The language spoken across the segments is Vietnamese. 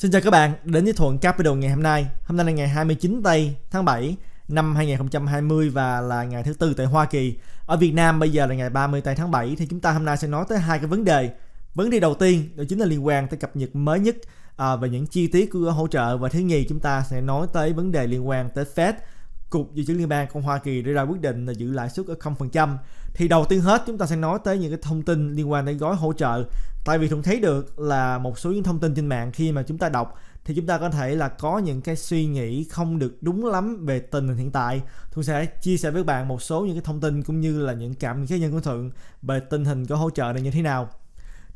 Xin chào các bạn đến với Thuận Capital ngày hôm nay. Hôm nay là ngày 29 tây tháng 7 năm 2020 và là ngày thứ tư tại Hoa Kỳ. Ở Việt Nam bây giờ là ngày 30 tây tháng 7 thì chúng ta hôm nay sẽ nói tới hai cái vấn đề. Vấn đề đầu tiên đó chính là liên quan tới cập nhật mới nhất à, về những chi tiết của hỗ trợ và thứ nhì chúng ta sẽ nói tới vấn đề liên quan tới Fed Cục Dự trữ Liên bang của Hoa Kỳ đưa ra quyết định là giữ lãi suất ở 0%. Thì đầu tiên hết chúng ta sẽ nói tới những cái thông tin liên quan đến gói hỗ trợ. Tại vì Thuận thấy được là một số những thông tin trên mạng khi mà chúng ta đọc thì chúng ta có thể là có những cái suy nghĩ không được đúng lắm về tình hình hiện tại. Thuận sẽ chia sẻ với bạn một số những cái thông tin cũng như là những cảm cá nhân của thượng về tình hình gói hỗ trợ này như thế nào.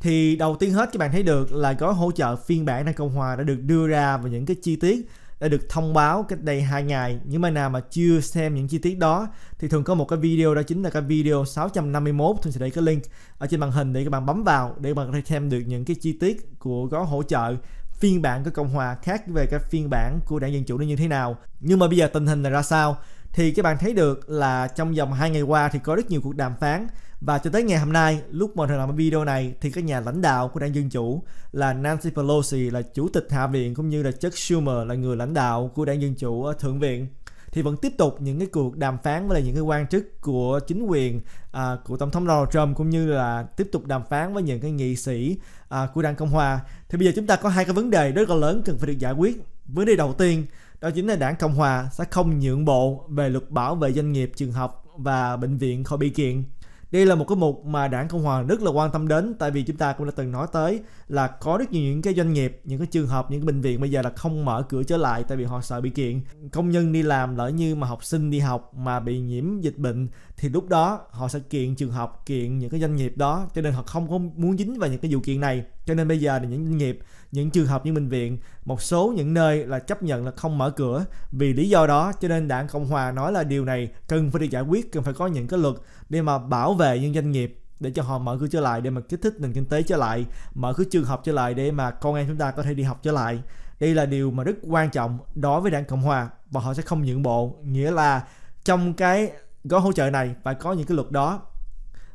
Thì đầu tiên hết các bạn thấy được là gói hỗ trợ phiên bản Nam Cộng Hòa đã được đưa ra và những cái chi tiết đã được thông báo cách đây 2 ngày. Những bạn nào mà chưa xem những chi tiết đó thì thường có một cái video đó chính là cái video 651 thường sẽ để cái link ở trên màn hình để các bạn bấm vào để các bạn có thể xem được những cái chi tiết của gói hỗ trợ phiên bản của Cộng hòa khác về cái phiên bản của đảng Dân Chủ nó như thế nào. Nhưng mà bây giờ tình hình là ra sao? Thì các bạn thấy được là trong vòng 2 ngày qua thì có rất nhiều cuộc đàm phán và cho tới ngày hôm nay, lúc mà Hoàng làm video này thì các nhà lãnh đạo của đảng Dân Chủ là Nancy Pelosi là chủ tịch Hạ viện cũng như là Chuck Schumer là người lãnh đạo của đảng Dân Chủ ở Thượng viện thì vẫn tiếp tục những cái cuộc đàm phán với lại những cái quan chức của chính quyền à, của tổng thống Donald Trump cũng như là tiếp tục đàm phán với những cái nghị sĩ à, của đảng Cộng hòa. Thì bây giờ chúng ta có hai cái vấn đề rất là lớn cần phải được giải quyết. Vấn đề đầu tiên đó chính là đảng Cộng hòa sẽ không nhượng bộ về luật bảo vệ doanh nghiệp, trường học và bệnh viện khỏi bị kiện đây là một cái mục mà đảng cộng hòa rất là quan tâm đến tại vì chúng ta cũng đã từng nói tới là có rất nhiều những cái doanh nghiệp những cái trường hợp những cái bệnh viện bây giờ là không mở cửa trở lại tại vì họ sợ bị kiện công nhân đi làm lỡ như mà học sinh đi học mà bị nhiễm dịch bệnh thì lúc đó họ sẽ kiện trường học kiện những cái doanh nghiệp đó cho nên họ không có muốn dính vào những cái vụ kiện này cho nên bây giờ là những doanh nghiệp những trường hợp như bệnh viện một số những nơi là chấp nhận là không mở cửa vì lý do đó cho nên đảng cộng hòa nói là điều này cần phải được giải quyết cần phải có những cái luật để mà bảo vệ những doanh nghiệp để cho họ mở cửa trở lại để mà kích thích nền kinh tế trở lại mở cửa trường học trở lại để mà con em chúng ta có thể đi học trở lại đây là điều mà rất quan trọng đối với đảng cộng hòa và họ sẽ không nhượng bộ nghĩa là trong cái gói hỗ trợ này phải có những cái luật đó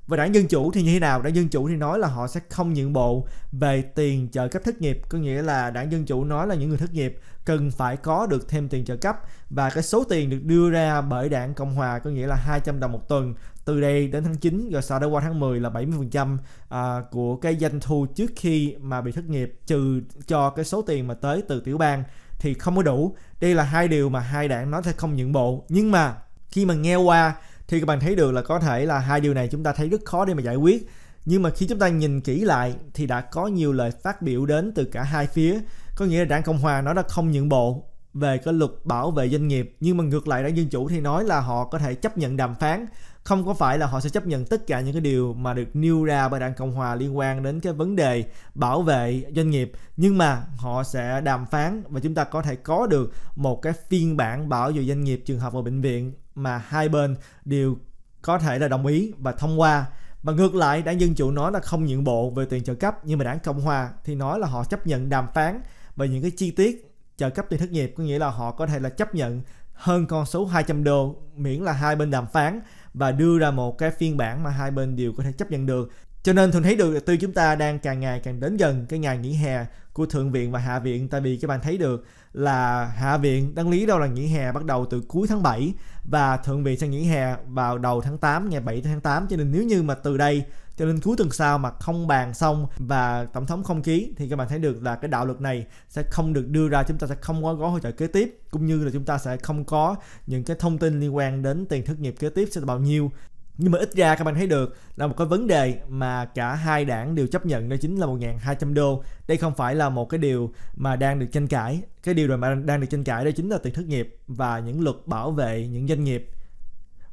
và đảng dân chủ thì như thế nào đảng dân chủ thì nói là họ sẽ không nhượng bộ về tiền trợ cấp thất nghiệp có nghĩa là đảng dân chủ nói là những người thất nghiệp cần phải có được thêm tiền trợ cấp và cái số tiền được đưa ra bởi đảng cộng hòa có nghĩa là 200 đồng một tuần từ đây đến tháng 9 rồi sau đó qua tháng 10 là 70% à, của cái doanh thu trước khi mà bị thất nghiệp trừ cho cái số tiền mà tới từ tiểu bang thì không có đủ đây là hai điều mà hai đảng nói sẽ không nhượng bộ nhưng mà khi mà nghe qua thì các bạn thấy được là có thể là hai điều này chúng ta thấy rất khó để mà giải quyết nhưng mà khi chúng ta nhìn kỹ lại thì đã có nhiều lời phát biểu đến từ cả hai phía có nghĩa là đảng cộng hòa nó đã không nhượng bộ về cái luật bảo vệ doanh nghiệp nhưng mà ngược lại đảng dân chủ thì nói là họ có thể chấp nhận đàm phán không có phải là họ sẽ chấp nhận tất cả những cái điều mà được nêu ra bởi đảng cộng hòa liên quan đến cái vấn đề bảo vệ doanh nghiệp nhưng mà họ sẽ đàm phán và chúng ta có thể có được một cái phiên bản bảo vệ doanh nghiệp trường hợp ở bệnh viện mà hai bên đều có thể là đồng ý và thông qua và ngược lại đảng dân chủ nói là không nhượng bộ về tiền trợ cấp nhưng mà đảng cộng hòa thì nói là họ chấp nhận đàm phán về những cái chi tiết trợ cấp tiền thất nghiệp có nghĩa là họ có thể là chấp nhận hơn con số 200 đô miễn là hai bên đàm phán và đưa ra một cái phiên bản mà hai bên đều có thể chấp nhận được cho nên thường thấy được là tư chúng ta đang càng ngày càng đến gần cái ngày nghỉ hè của thượng viện và hạ viện tại vì các bạn thấy được là hạ viện đăng lý đâu là nghỉ hè bắt đầu từ cuối tháng 7 và thượng viện sẽ nghỉ hè vào đầu tháng 8 ngày 7 tháng 8 cho nên nếu như mà từ đây cho nên cuối tuần sau mà không bàn xong và tổng thống không ký thì các bạn thấy được là cái đạo luật này sẽ không được đưa ra chúng ta sẽ không có gói hỗ trợ kế tiếp cũng như là chúng ta sẽ không có những cái thông tin liên quan đến tiền thất nghiệp kế tiếp sẽ là bao nhiêu nhưng mà ít ra các bạn thấy được là một cái vấn đề mà cả hai đảng đều chấp nhận đó chính là 1.200 đô đây không phải là một cái điều mà đang được tranh cãi cái điều mà đang được tranh cãi đó chính là tiền thất nghiệp và những luật bảo vệ những doanh nghiệp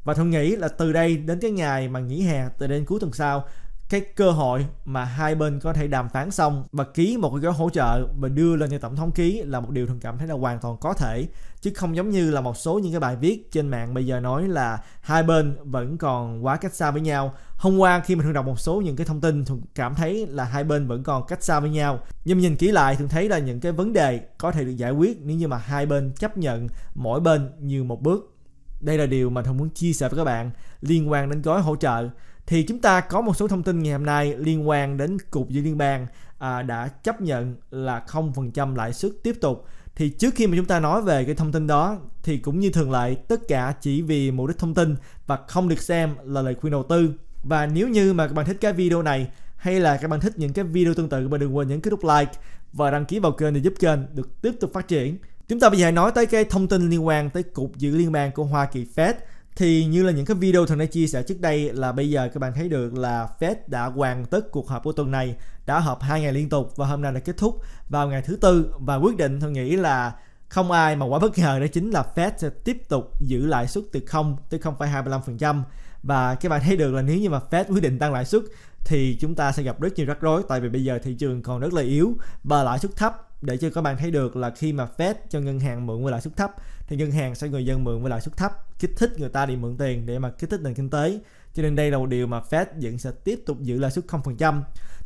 và tôi nghĩ là từ đây đến cái ngày mà nghỉ hè từ đến cuối tuần sau cái cơ hội mà hai bên có thể đàm phán xong và ký một cái gói hỗ trợ và đưa lên cho tổng thống ký là một điều thường cảm thấy là hoàn toàn có thể chứ không giống như là một số những cái bài viết trên mạng bây giờ nói là hai bên vẫn còn quá cách xa với nhau hôm qua khi mình thường đọc một số những cái thông tin thường cảm thấy là hai bên vẫn còn cách xa với nhau nhưng nhìn kỹ lại thường thấy là những cái vấn đề có thể được giải quyết nếu như mà hai bên chấp nhận mỗi bên như một bước đây là điều mà thường muốn chia sẻ với các bạn liên quan đến gói hỗ trợ thì chúng ta có một số thông tin ngày hôm nay liên quan đến cục dự liên bang à, đã chấp nhận là 0% lãi suất tiếp tục thì trước khi mà chúng ta nói về cái thông tin đó thì cũng như thường lệ tất cả chỉ vì mục đích thông tin và không được xem là lời khuyên đầu tư và nếu như mà các bạn thích cái video này hay là các bạn thích những cái video tương tự bạn đừng quên nhấn cái nút like và đăng ký vào kênh để giúp kênh được tiếp tục phát triển chúng ta bây giờ nói tới cái thông tin liên quan tới cục dự liên bang của Hoa Kỳ Fed thì như là những cái video thằng đã chia sẻ trước đây là bây giờ các bạn thấy được là Fed đã hoàn tất cuộc họp của tuần này đã họp hai ngày liên tục và hôm nay đã kết thúc vào ngày thứ tư và quyết định tôi nghĩ là không ai mà quá bất ngờ đó chính là Fed sẽ tiếp tục giữ lãi suất từ 0 tới 0,25% và các bạn thấy được là nếu như mà Fed quyết định tăng lãi suất thì chúng ta sẽ gặp rất nhiều rắc rối tại vì bây giờ thị trường còn rất là yếu và lãi suất thấp để cho các bạn thấy được là khi mà Fed cho ngân hàng mượn với lãi suất thấp thì ngân hàng sẽ người dân mượn với lãi suất thấp kích thích người ta đi mượn tiền để mà kích thích nền kinh tế cho nên đây là một điều mà Fed vẫn sẽ tiếp tục giữ lãi suất 0%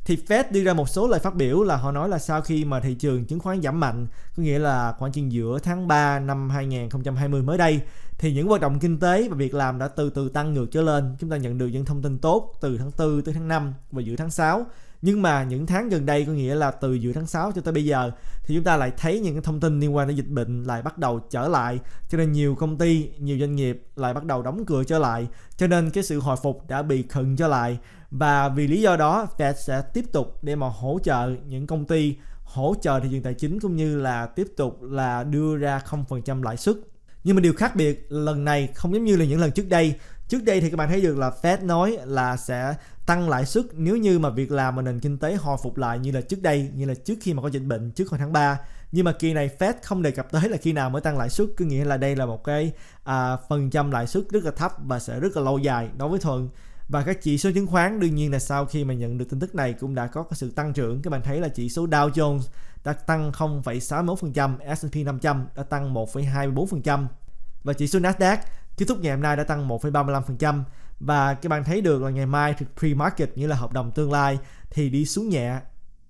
thì Fed đưa ra một số lời phát biểu là họ nói là sau khi mà thị trường chứng khoán giảm mạnh có nghĩa là khoảng chừng giữa tháng 3 năm 2020 mới đây thì những hoạt động kinh tế và việc làm đã từ từ tăng ngược trở lên chúng ta nhận được những thông tin tốt từ tháng 4 tới tháng 5 và giữa tháng 6 nhưng mà những tháng gần đây có nghĩa là từ giữa tháng 6 cho tới bây giờ thì chúng ta lại thấy những cái thông tin liên quan đến dịch bệnh lại bắt đầu trở lại cho nên nhiều công ty nhiều doanh nghiệp lại bắt đầu đóng cửa trở lại cho nên cái sự hồi phục đã bị khựng trở lại và vì lý do đó Fed sẽ tiếp tục để mà hỗ trợ những công ty hỗ trợ thị trường tài chính cũng như là tiếp tục là đưa ra 0% lãi suất nhưng mà điều khác biệt lần này không giống như là những lần trước đây trước đây thì các bạn thấy được là Fed nói là sẽ tăng lãi suất nếu như mà việc làm mà nền kinh tế hồi phục lại như là trước đây như là trước khi mà có dịch bệnh trước hồi tháng 3 nhưng mà kỳ này Fed không đề cập tới là khi nào mới tăng lãi suất cứ nghĩa là đây là một cái à, phần trăm lãi suất rất là thấp và sẽ rất là lâu dài đối với thuận và các chỉ số chứng khoán đương nhiên là sau khi mà nhận được tin tức này cũng đã có sự tăng trưởng các bạn thấy là chỉ số Dow Jones đã tăng 0,61% S&P 500 đã tăng 1,24% và chỉ số Nasdaq kết thúc ngày hôm nay đã tăng 1,35% và các bạn thấy được là ngày mai thì pre-market như là hợp đồng tương lai thì đi xuống nhẹ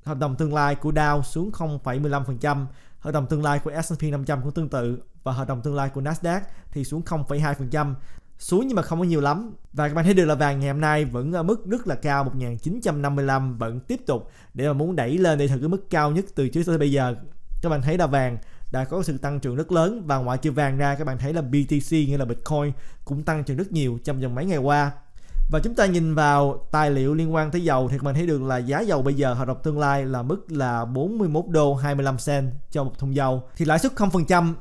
hợp đồng tương lai của Dow xuống 0,15% hợp đồng tương lai của S&P 500 cũng tương tự và hợp đồng tương lai của Nasdaq thì xuống 0,2% xuống nhưng mà không có nhiều lắm và các bạn thấy được là vàng ngày hôm nay vẫn ở mức rất là cao 1955 vẫn tiếp tục để mà muốn đẩy lên để thử cái mức cao nhất từ trước tới bây giờ các bạn thấy là vàng đã có sự tăng trưởng rất lớn và ngoại trừ vàng ra các bạn thấy là BTC như là Bitcoin cũng tăng trưởng rất nhiều trong vòng mấy ngày qua và chúng ta nhìn vào tài liệu liên quan tới dầu thì mình thấy được là giá dầu bây giờ hợp đồng tương lai là mức là 41 đô 25 cent cho một thùng dầu thì lãi suất 0%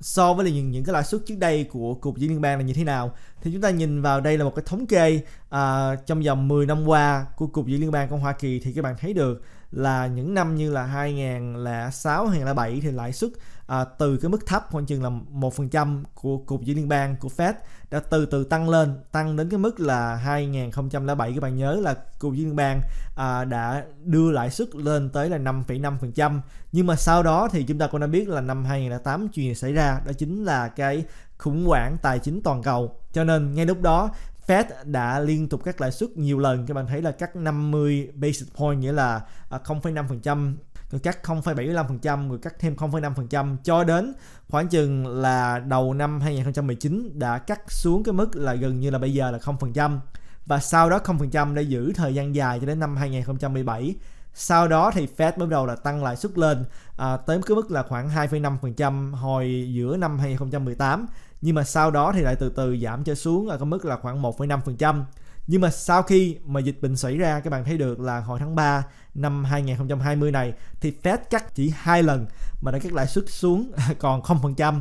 so với những những cái lãi suất trước đây của cục dự liên bang là như thế nào thì chúng ta nhìn vào đây là một cái thống kê à, trong vòng 10 năm qua của cục dự liên bang của Hoa Kỳ thì các bạn thấy được là những năm như là 2006 hay là 7 thì lãi suất à, từ cái mức thấp khoảng chừng là 1% của cục dự liên bang của Fed đã từ từ tăng lên tăng đến cái mức là 2007 các bạn nhớ là cục dự liên bang à, đã đưa lãi suất lên tới là 5,5% nhưng mà sau đó thì chúng ta cũng đã biết là năm 2008 chuyện xảy ra đó chính là cái khủng hoảng tài chính toàn cầu cho nên ngay lúc đó Fed đã liên tục cắt lãi suất nhiều lần các bạn thấy là cắt 50 basis point nghĩa là 0,5% à, rồi cắt 0,75% rồi cắt thêm 0,5% cho đến khoảng chừng là đầu năm 2019 đã cắt xuống cái mức là gần như là bây giờ là 0% và sau đó 0% đã giữ thời gian dài cho đến năm 2017 sau đó thì Fed bắt đầu là tăng lãi suất lên à, tới cái mức là khoảng 2,5% hồi giữa năm 2018 nhưng mà sau đó thì lại từ từ giảm cho xuống ở cái mức là khoảng 1,5%. Nhưng mà sau khi mà dịch bệnh xảy ra các bạn thấy được là hồi tháng 3 năm 2020 này thì Fed cắt chỉ hai lần mà đã cắt lãi suất xuống còn 0%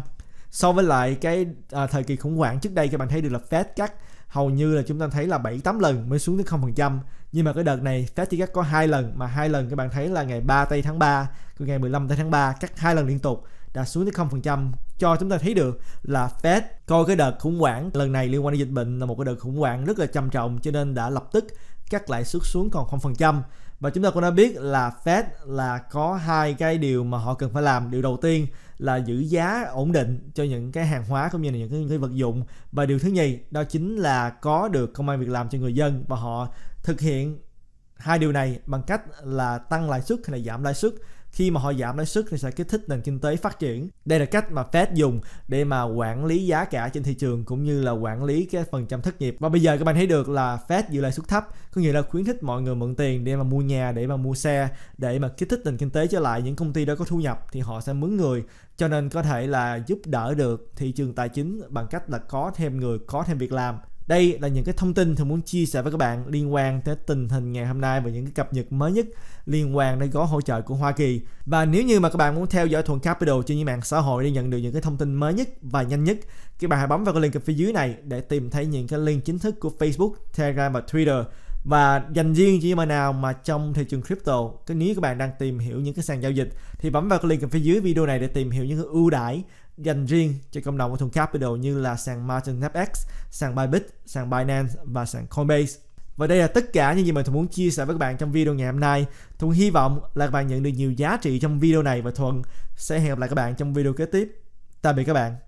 so với lại cái à, thời kỳ khủng hoảng trước đây các bạn thấy được là Fed cắt hầu như là chúng ta thấy là 7 8 lần mới xuống tới 0%. Nhưng mà cái đợt này Fed chỉ cắt có hai lần mà hai lần các bạn thấy là ngày 3 tây tháng 3, ngày 15 tây tháng 3 cắt hai lần liên tục đã xuống tới 0% cho chúng ta thấy được là Fed coi cái đợt khủng hoảng lần này liên quan đến dịch bệnh là một cái đợt khủng hoảng rất là trầm trọng cho nên đã lập tức cắt lãi suất xuống còn 0% và chúng ta cũng đã biết là Fed là có hai cái điều mà họ cần phải làm. Điều đầu tiên là giữ giá ổn định cho những cái hàng hóa cũng như là những cái, những cái vật dụng và điều thứ nhì đó chính là có được công an việc làm cho người dân và họ thực hiện hai điều này bằng cách là tăng lãi suất hay là giảm lãi suất khi mà họ giảm lãi suất thì sẽ kích thích nền kinh tế phát triển đây là cách mà Fed dùng để mà quản lý giá cả trên thị trường cũng như là quản lý cái phần trăm thất nghiệp và bây giờ các bạn thấy được là Fed giữ lãi suất thấp có nghĩa là khuyến khích mọi người mượn tiền để mà mua nhà để mà mua xe để mà kích thích nền kinh tế trở lại những công ty đó có thu nhập thì họ sẽ mướn người cho nên có thể là giúp đỡ được thị trường tài chính bằng cách là có thêm người có thêm việc làm đây là những cái thông tin thường muốn chia sẻ với các bạn liên quan tới tình hình ngày hôm nay và những cái cập nhật mới nhất liên quan đến gói hỗ trợ của Hoa Kỳ. Và nếu như mà các bạn muốn theo dõi Thuận Capital trên những mạng xã hội để nhận được những cái thông tin mới nhất và nhanh nhất, các bạn hãy bấm vào cái link ở phía dưới này để tìm thấy những cái link chính thức của Facebook, Telegram và Twitter và dành riêng cho những bạn nào mà trong thị trường crypto cái nếu các bạn đang tìm hiểu những cái sàn giao dịch thì bấm vào cái link ở phía dưới video này để tìm hiểu những cái ưu đãi dành riêng cho cộng đồng của Thùng Capital như là sàn Margin FX, sàn Bybit, sàn Binance và sàn Coinbase. Và đây là tất cả những gì mà Thuận muốn chia sẻ với các bạn trong video ngày hôm nay. Thuận hy vọng là các bạn nhận được nhiều giá trị trong video này và Thuận sẽ hẹn gặp lại các bạn trong video kế tiếp. Tạm biệt các bạn.